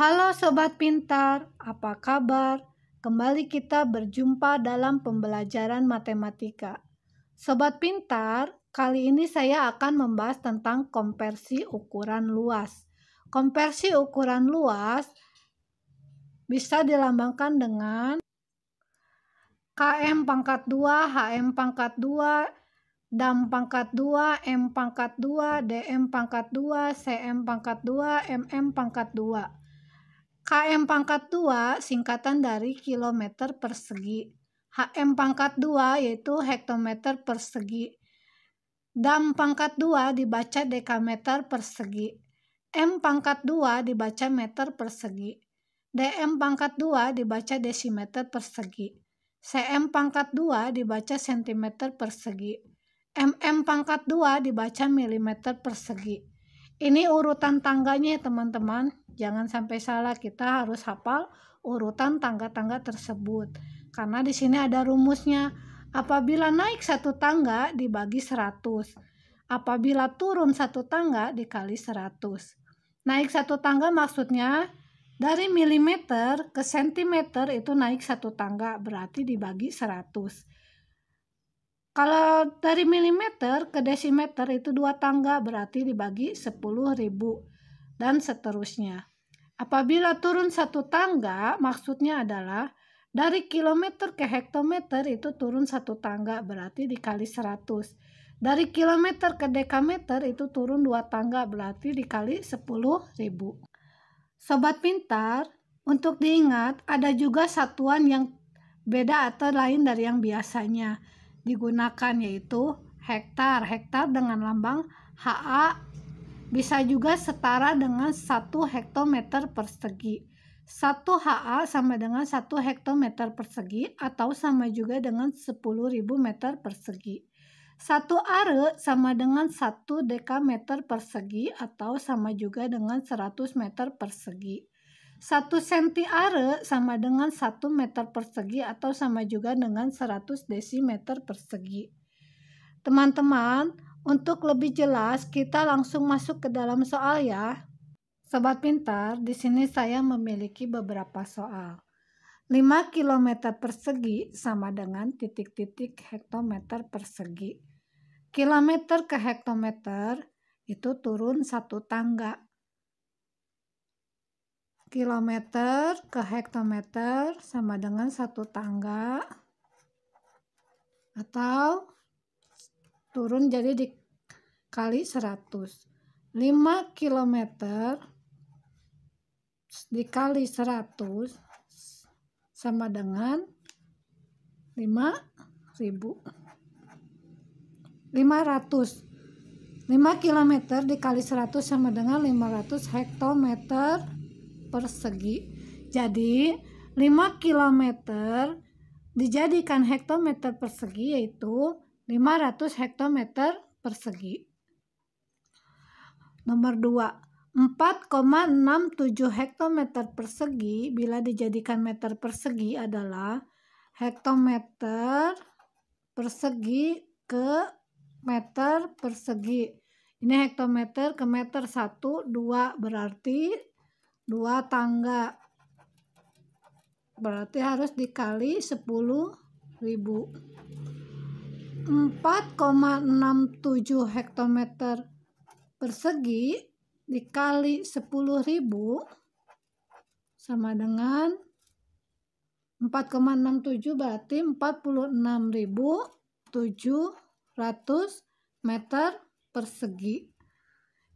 Halo sobat pintar, apa kabar? Kembali kita berjumpa dalam pembelajaran matematika. Sobat pintar, kali ini saya akan membahas tentang konversi ukuran luas. Konversi ukuran luas bisa dilambangkan dengan KM pangkat 2, HM pangkat 2, DAM pangkat 2, M pangkat 2, DM pangkat 2, CM pangkat 2, MM pangkat 2. KM pangkat 2 singkatan dari kilometer persegi. HM pangkat 2 yaitu hektometer persegi. Dam pangkat 2 dibaca dekameter persegi. M pangkat 2 dibaca meter persegi. DM pangkat 2 dibaca desimeter persegi. CM pangkat 2 dibaca sentimeter persegi. MM pangkat 2 dibaca milimeter persegi. Ini urutan tangganya teman teman-teman. Jangan sampai salah, kita harus hafal urutan tangga-tangga tersebut. Karena di sini ada rumusnya. Apabila naik satu tangga dibagi 100. Apabila turun satu tangga dikali 100. Naik satu tangga maksudnya dari milimeter ke sentimeter itu naik satu tangga berarti dibagi 100. Kalau dari milimeter ke desimeter itu dua tangga berarti dibagi 10.000 dan seterusnya. Apabila turun satu tangga, maksudnya adalah dari kilometer ke hektometer itu turun satu tangga, berarti dikali 100. Dari kilometer ke dekameter itu turun dua tangga, berarti dikali 10 ribu. Sobat pintar, untuk diingat ada juga satuan yang beda atau lain dari yang biasanya digunakan yaitu hektar. Hektar dengan lambang HA bisa juga setara dengan 1 hektometer persegi. 1 HA sama dengan 1 hektometer persegi atau sama juga dengan 10.000 meter persegi. 1 are sama dengan 1 dekameter persegi atau sama juga dengan 100 meter persegi. 1 senti are sama dengan 1 meter persegi atau sama juga dengan 100 desimeter persegi. Teman-teman, untuk lebih jelas, kita langsung masuk ke dalam soal ya. Sobat pintar, di sini saya memiliki beberapa soal. 5 km persegi sama dengan titik-titik hektometer persegi. Kilometer ke hektometer itu turun satu tangga. Kilometer ke hektometer sama dengan satu tangga atau turun jadi dikali 100 5 km dikali 100 sama dengan 5000. 500 5 km dikali 100 sama dengan 500 hektometer persegi jadi 5 km dijadikan hektometer persegi yaitu 500 hektometer persegi. Nomor 2, 4,67 hektometer persegi bila dijadikan meter persegi adalah hektometer persegi ke meter persegi. Ini hektometer ke meter 1, 2 berarti 2 tangga. Berarti harus dikali 10 ribu. 4,67 hektometer persegi dikali 10.000 sama dengan 4,67 berarti 46.700 meter persegi.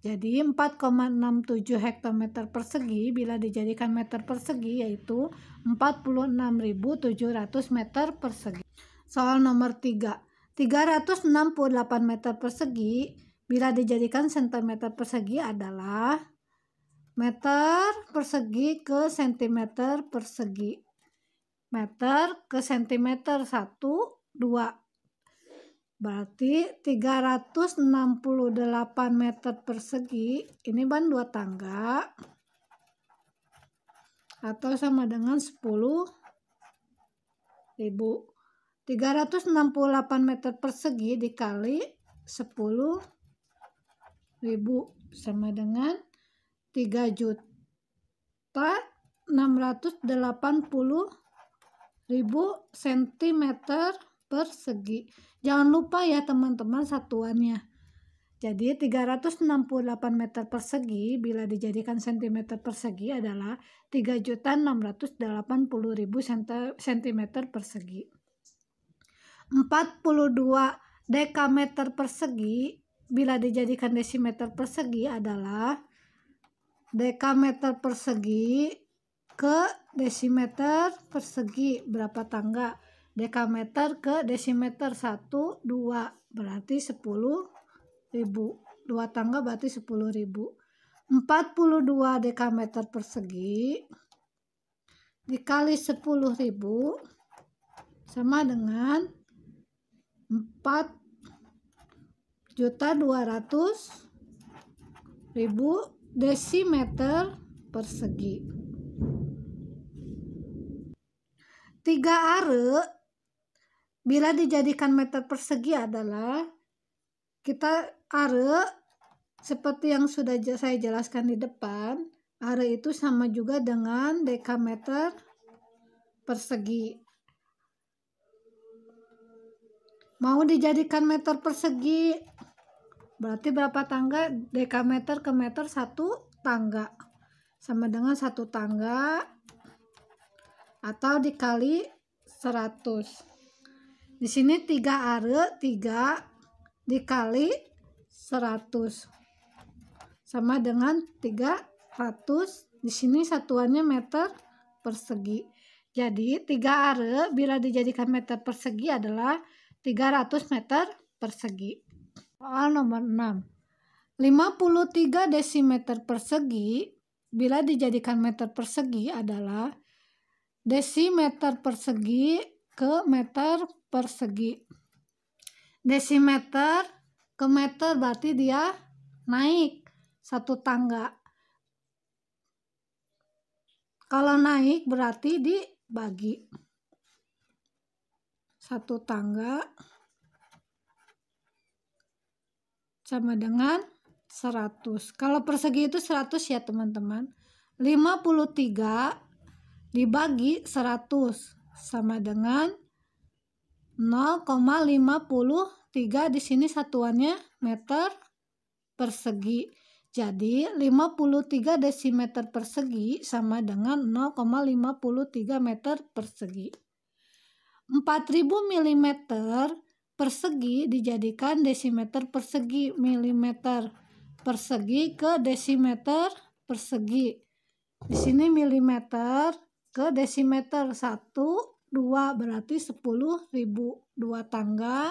Jadi 4,67 hektometer persegi bila dijadikan meter persegi yaitu 46.700 meter persegi. Soal nomor 3. 368 meter persegi bila dijadikan sentimeter persegi adalah meter persegi ke sentimeter persegi. Meter ke sentimeter 1, 2. Berarti 368 meter persegi, ini ban dua tangga, atau sama dengan 10 ribu. 368 meter persegi dikali 10 ribu sama dengan 3 juta 680 ribu sentimeter persegi. Jangan lupa ya teman-teman satuannya. Jadi 368 meter persegi bila dijadikan cm persegi adalah 3.680.000 cm persegi. 42 dekameter persegi bila dijadikan desimeter persegi adalah dekameter persegi ke desimeter persegi berapa tangga dekameter ke desimeter 1 2 berarti 10 ribu 2 tangga berarti 10 ribu 42 dekameter persegi dikali 10 ribu sama dengan 4 juta 200 ribu desimeter persegi. Tiga are bila dijadikan meter persegi adalah kita are seperti yang sudah saya jelaskan di depan, are itu sama juga dengan dekameter persegi mau dijadikan meter persegi berarti berapa tangga dekameter ke meter satu tangga sama dengan satu tangga atau dikali 100 di sini tiga are tiga dikali 100 sama dengan 300 di sini satuannya meter persegi jadi tiga are bila dijadikan meter persegi adalah 300 meter persegi. Soal nomor 6. 53 desimeter persegi bila dijadikan meter persegi adalah desimeter persegi ke meter persegi. Desimeter ke meter berarti dia naik satu tangga. Kalau naik berarti dibagi satu tangga sama dengan 100. Kalau persegi itu 100 ya teman-teman. 53 dibagi 100 sama dengan 0,53 di sini satuannya meter persegi. Jadi 53 desimeter persegi sama dengan 0,53 meter persegi. 4000 mm persegi dijadikan desimeter persegi milimeter persegi ke desimeter persegi. Di sini milimeter ke desimeter 1, 2 berarti 10 ribu. 2 tangga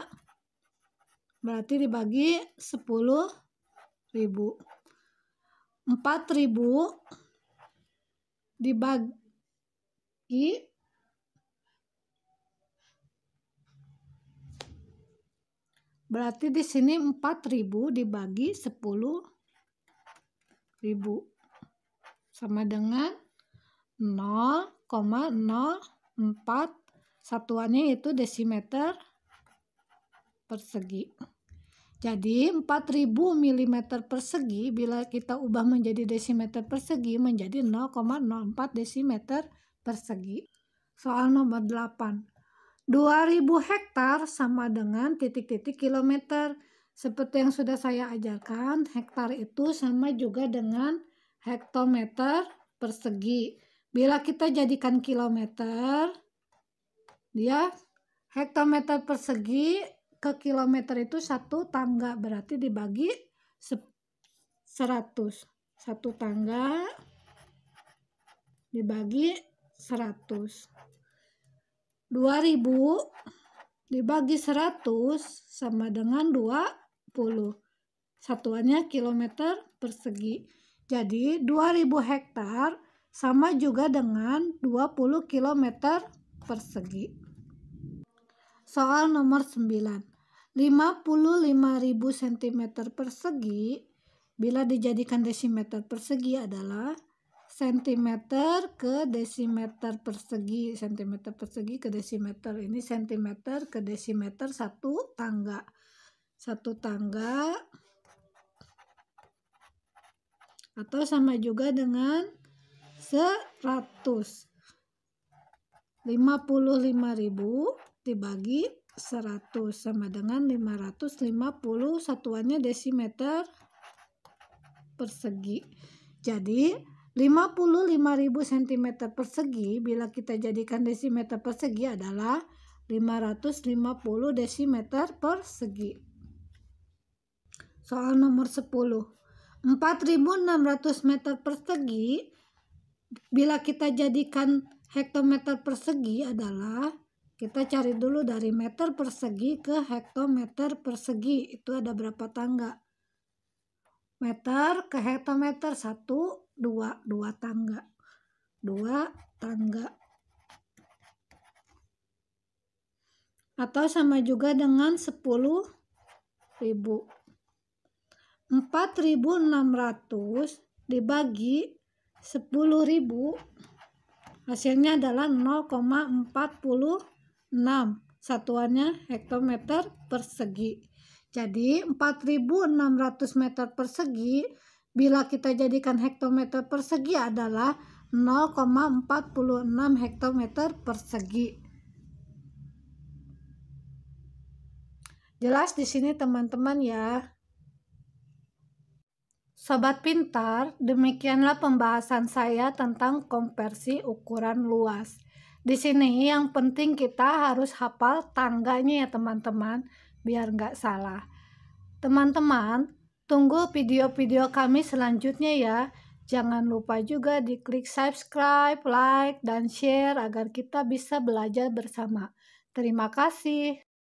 berarti dibagi 10 ribu. dibagi Berarti di sini 4000 dibagi 10.000 sama dengan 0,04 satuannya itu desimeter persegi. Jadi 4000 mm persegi bila kita ubah menjadi desimeter persegi menjadi 0,04 desimeter persegi. Soal nomor 8. 2000 hektar sama dengan titik-titik kilometer. Seperti yang sudah saya ajarkan, hektar itu sama juga dengan hektometer persegi. Bila kita jadikan kilometer, dia ya, hektometer persegi ke kilometer itu satu tangga, berarti dibagi 100. Satu tangga dibagi 100. 2000 dibagi 100 sama dengan 20. Satuannya kilometer persegi. Jadi 2000 hektar sama juga dengan 20 km persegi. Soal nomor 9. 55.000 cm persegi bila dijadikan desimeter persegi adalah 0,5 cm ke desimeter persegi cm persegi ke desimeter ini cm ke desimeter satu tangga satu tangga atau sama juga dengan 100 55.000 dibagi 100 sama dengan 550 satuannya desimeter persegi jadi 55.000 cm persegi bila kita jadikan desimeter persegi adalah 550 desimeter persegi. Soal nomor 10. 4.600 meter persegi bila kita jadikan hektometer persegi adalah kita cari dulu dari meter persegi ke hektometer persegi itu ada berapa tangga meter ke hektometer 1 dua dua tangga dua tangga atau sama juga dengan sepuluh ribu 4.600 dibagi 10.000 hasilnya adalah 0,46 satuannya hektometer persegi jadi 4.600 meter persegi Bila kita jadikan hektometer persegi adalah 0,46 hektometer persegi. Jelas di sini teman-teman ya. Sobat pintar, demikianlah pembahasan saya tentang konversi ukuran luas. Di sini yang penting kita harus hafal tangganya ya teman-teman, biar nggak salah. Teman-teman, Tunggu video-video kami selanjutnya ya. Jangan lupa juga diklik subscribe, like, dan share agar kita bisa belajar bersama. Terima kasih.